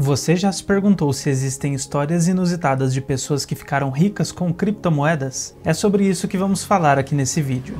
Você já se perguntou se existem histórias inusitadas de pessoas que ficaram ricas com criptomoedas? É sobre isso que vamos falar aqui nesse vídeo.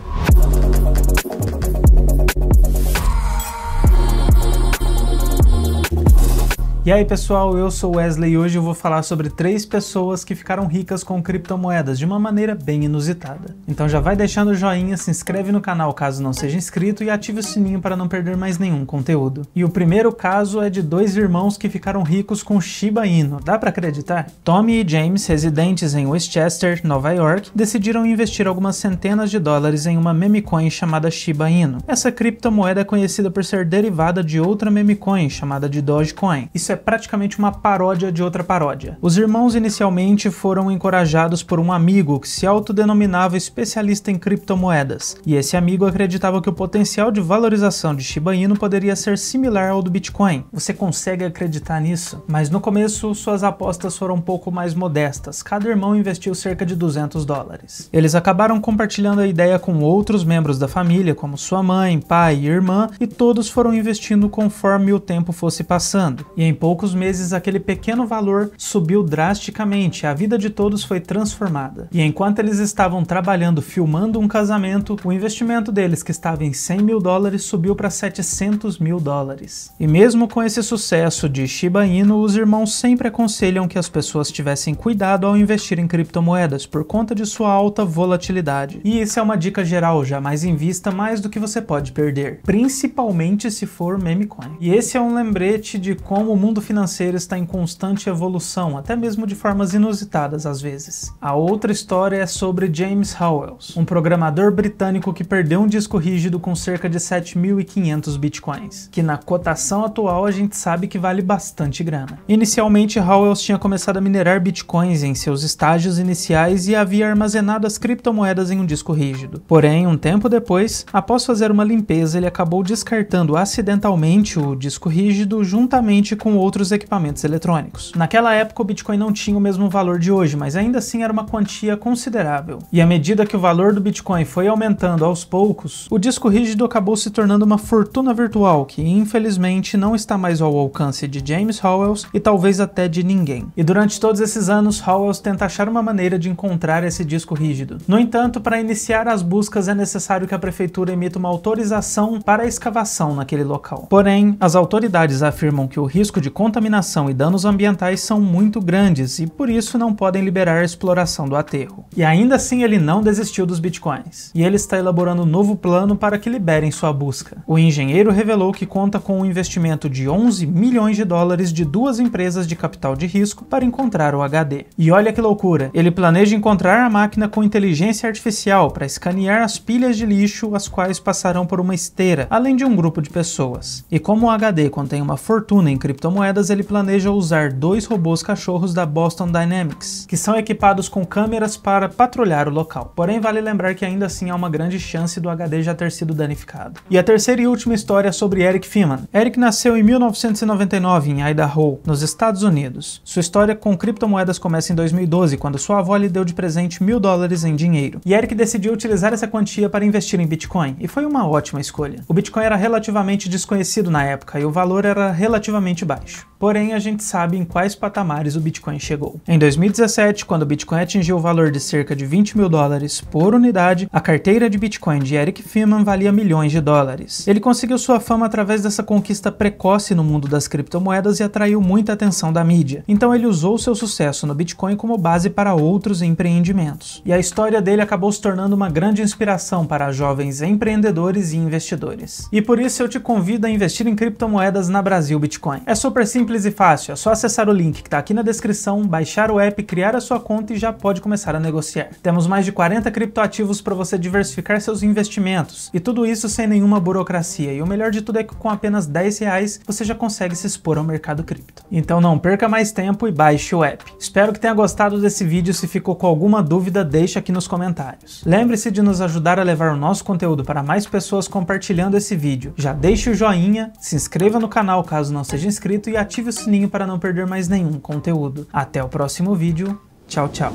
E aí pessoal, eu sou Wesley e hoje eu vou falar sobre três pessoas que ficaram ricas com criptomoedas de uma maneira bem inusitada. Então já vai deixando o joinha, se inscreve no canal caso não seja inscrito e ative o sininho para não perder mais nenhum conteúdo. E o primeiro caso é de dois irmãos que ficaram ricos com Shiba Inu, dá para acreditar? Tommy e James, residentes em Westchester, Nova York, decidiram investir algumas centenas de dólares em uma memecoin chamada Shiba Inu. Essa criptomoeda é conhecida por ser derivada de outra memecoin chamada de Dogecoin. Isso é praticamente uma paródia de outra paródia. Os irmãos inicialmente foram encorajados por um amigo que se autodenominava especialista em criptomoedas, e esse amigo acreditava que o potencial de valorização de Shiba Inu poderia ser similar ao do Bitcoin. Você consegue acreditar nisso? Mas no começo, suas apostas foram um pouco mais modestas, cada irmão investiu cerca de 200 dólares. Eles acabaram compartilhando a ideia com outros membros da família, como sua mãe, pai e irmã, e todos foram investindo conforme o tempo fosse passando, e em poucos meses, aquele pequeno valor subiu drasticamente, a vida de todos foi transformada. E enquanto eles estavam trabalhando filmando um casamento, o investimento deles, que estava em 100 mil dólares, subiu para 700 mil dólares. E mesmo com esse sucesso de Shiba Inu, os irmãos sempre aconselham que as pessoas tivessem cuidado ao investir em criptomoedas por conta de sua alta volatilidade. E isso é uma dica geral, jamais invista mais do que você pode perder, principalmente se for meme coin. E esse é um lembrete de como o mundo mundo financeiro está em constante evolução, até mesmo de formas inusitadas às vezes. A outra história é sobre James Howells, um programador britânico que perdeu um disco rígido com cerca de 7.500 bitcoins, que na cotação atual a gente sabe que vale bastante grana. Inicialmente, Howells tinha começado a minerar bitcoins em seus estágios iniciais e havia armazenado as criptomoedas em um disco rígido. Porém, um tempo depois, após fazer uma limpeza, ele acabou descartando acidentalmente o disco rígido juntamente com outros outros equipamentos eletrônicos. Naquela época, o Bitcoin não tinha o mesmo valor de hoje, mas ainda assim era uma quantia considerável. E à medida que o valor do Bitcoin foi aumentando aos poucos, o disco rígido acabou se tornando uma fortuna virtual que, infelizmente, não está mais ao alcance de James Howells e talvez até de ninguém. E durante todos esses anos, Howells tenta achar uma maneira de encontrar esse disco rígido. No entanto, para iniciar as buscas é necessário que a prefeitura emita uma autorização para a escavação naquele local. Porém, as autoridades afirmam que o risco de de contaminação e danos ambientais são muito grandes e por isso não podem liberar a exploração do aterro. E ainda assim ele não desistiu dos bitcoins, e ele está elaborando um novo plano para que liberem sua busca. O engenheiro revelou que conta com um investimento de 11 milhões de dólares de duas empresas de capital de risco para encontrar o HD. E olha que loucura, ele planeja encontrar a máquina com inteligência artificial para escanear as pilhas de lixo, as quais passarão por uma esteira, além de um grupo de pessoas. E como o HD contém uma fortuna em criptomoedas, moedas, ele planeja usar dois robôs cachorros da Boston Dynamics, que são equipados com câmeras para patrulhar o local. Porém, vale lembrar que ainda assim há uma grande chance do HD já ter sido danificado. E a terceira e última história é sobre Eric Feeman. Eric nasceu em 1999 em Idaho, nos Estados Unidos. Sua história com criptomoedas começa em 2012, quando sua avó lhe deu de presente mil dólares em dinheiro. E Eric decidiu utilizar essa quantia para investir em Bitcoin, e foi uma ótima escolha. O Bitcoin era relativamente desconhecido na época e o valor era relativamente baixo. beijo. Porém, a gente sabe em quais patamares o Bitcoin chegou. Em 2017, quando o Bitcoin atingiu o valor de cerca de 20 mil dólares por unidade, a carteira de Bitcoin de Eric Feeman valia milhões de dólares. Ele conseguiu sua fama através dessa conquista precoce no mundo das criptomoedas e atraiu muita atenção da mídia. Então ele usou seu sucesso no Bitcoin como base para outros empreendimentos. E a história dele acabou se tornando uma grande inspiração para jovens empreendedores e investidores. E por isso eu te convido a investir em criptomoedas na Brasil Bitcoin. É super simples simples e fácil, é só acessar o link que está aqui na descrição, baixar o app, criar a sua conta e já pode começar a negociar. Temos mais de 40 criptoativos para você diversificar seus investimentos, e tudo isso sem nenhuma burocracia. E o melhor de tudo é que com apenas 10 reais você já consegue se expor ao mercado cripto. Então não perca mais tempo e baixe o app. Espero que tenha gostado desse vídeo, se ficou com alguma dúvida deixa aqui nos comentários. Lembre-se de nos ajudar a levar o nosso conteúdo para mais pessoas compartilhando esse vídeo. Já deixe o joinha, se inscreva no canal caso não seja inscrito e ative ative o sininho para não perder mais nenhum conteúdo. Até o próximo vídeo, tchau, tchau.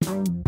Thank you.